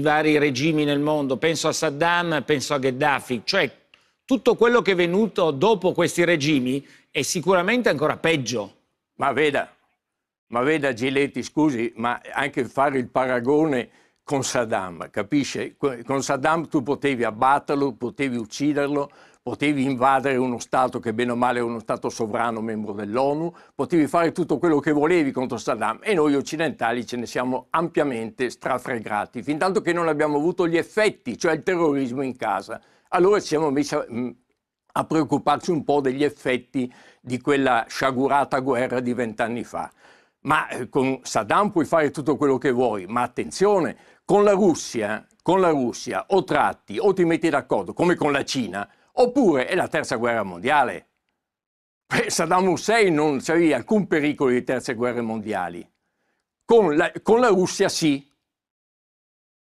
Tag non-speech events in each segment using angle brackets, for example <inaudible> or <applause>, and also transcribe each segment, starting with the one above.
vari regimi nel mondo, penso a Saddam, penso a Gheddafi, cioè tutto quello che è venuto dopo questi regimi è sicuramente ancora peggio. Ma veda, ma veda Giletti, scusi, ma anche fare il paragone con Saddam, capisce? Con Saddam tu potevi abbatterlo, potevi ucciderlo, potevi invadere uno Stato che bene o male era uno Stato sovrano membro dell'ONU, potevi fare tutto quello che volevi contro Saddam e noi occidentali ce ne siamo ampiamente strafregrati, fin tanto che non abbiamo avuto gli effetti, cioè il terrorismo in casa. Allora ci siamo messi a, mm, a preoccuparci un po' degli effetti di quella sciagurata guerra di vent'anni fa. Ma eh, con Saddam puoi fare tutto quello che vuoi, ma attenzione, con la Russia, con la Russia o tratti o ti metti d'accordo, come con la Cina, Oppure è la terza guerra mondiale. Eh, Saddam Hussein non c'era alcun pericolo di terze guerre mondiali. Con la, con la Russia sì.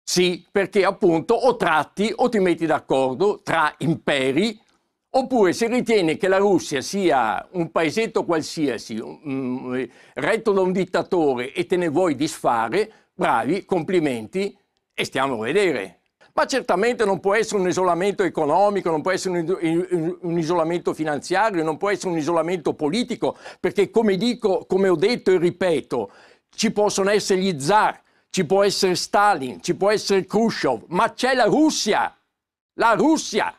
Sì, perché appunto o tratti o ti metti d'accordo tra imperi Oppure se ritieni che la Russia sia un paesetto qualsiasi, mm, eh, retto da un dittatore e te ne vuoi disfare, bravi, complimenti e stiamo a vedere ma certamente non può essere un isolamento economico, non può essere un, un isolamento finanziario, non può essere un isolamento politico, perché come dico, come ho detto e ripeto, ci possono essere gli zar, ci può essere Stalin, ci può essere Khrushchev, ma c'è la Russia, la Russia.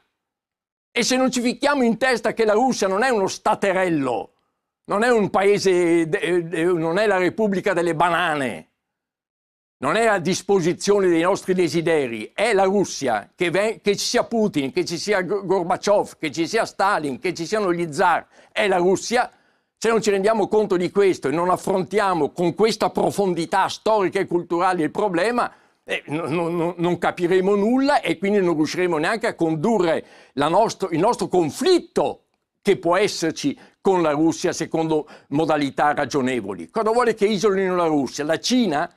E se non ci fichiamo in testa che la Russia non è uno staterello, non è un paese, non è la Repubblica delle banane, non è a disposizione dei nostri desideri, è la Russia, che, ven- che ci sia Putin, che ci sia Gorbaciov, che ci sia Stalin, che ci siano gli zar, è la Russia. Se non ci rendiamo conto di questo e non affrontiamo con questa profondità storica e culturale il problema, eh, no, no, non capiremo nulla e quindi non riusciremo neanche a condurre nostro, il nostro conflitto che può esserci con la Russia secondo modalità ragionevoli. Cosa vuole che isolino la Russia? La Cina?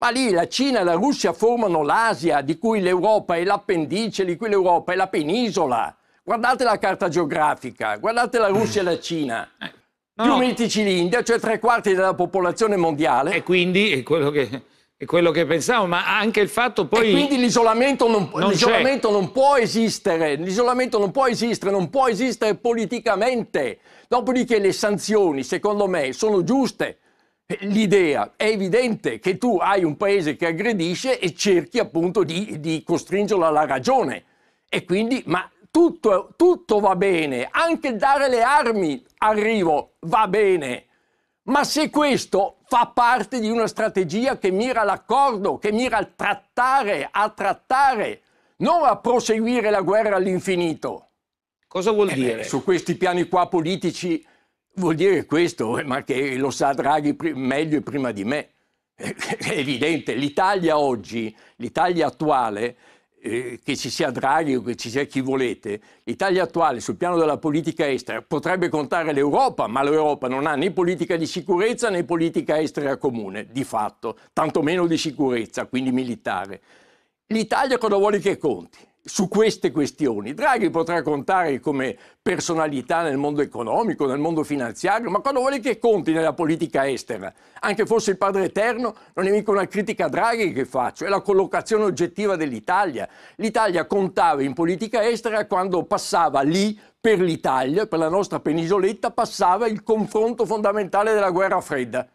Ma lì la Cina e la Russia formano l'Asia, di cui l'Europa è l'appendice, di cui l'Europa è la penisola. Guardate la carta geografica, guardate la Russia e la Cina. Eh, no, Più no. mitici l'India, cioè tre quarti della popolazione mondiale. E quindi è quello che, è quello che pensavo, ma anche il fatto poi... E quindi l'isolamento, non, non, l'isolamento non, può esistere, l'isolamento non può esistere, non può esistere politicamente. Dopodiché le sanzioni, secondo me, sono giuste l'idea. È evidente che tu hai un paese che aggredisce e cerchi appunto di, di costringerlo alla ragione. E quindi, ma tutto, tutto va bene, anche dare le armi, arrivo, va bene. Ma se questo fa parte di una strategia che mira all'accordo, che mira al trattare, a trattare, non a proseguire la guerra all'infinito. Cosa vuol eh dire? Beh, su questi piani qua politici Vuol dire questo, eh, ma che lo sa Draghi meglio e prima di me. <laughs> È evidente, l'Italia oggi, l'Italia attuale, eh, che ci sia Draghi o che ci sia chi volete, l'Italia attuale sul piano della politica estera potrebbe contare l'Europa, ma l'Europa non ha né politica di sicurezza né politica estera comune, di fatto, tantomeno di sicurezza, quindi militare. L'Italia cosa vuole che conti? su queste questioni. Draghi potrà contare come personalità nel mondo economico, nel mondo finanziario, ma quando vuole che conti nella politica estera, anche fosse il padre eterno, non è mica una critica a Draghi che faccio, è la collocazione oggettiva dell'Italia. L'Italia contava in politica estera quando passava lì per l'Italia, per la nostra penisoletta, passava il confronto fondamentale della guerra fredda.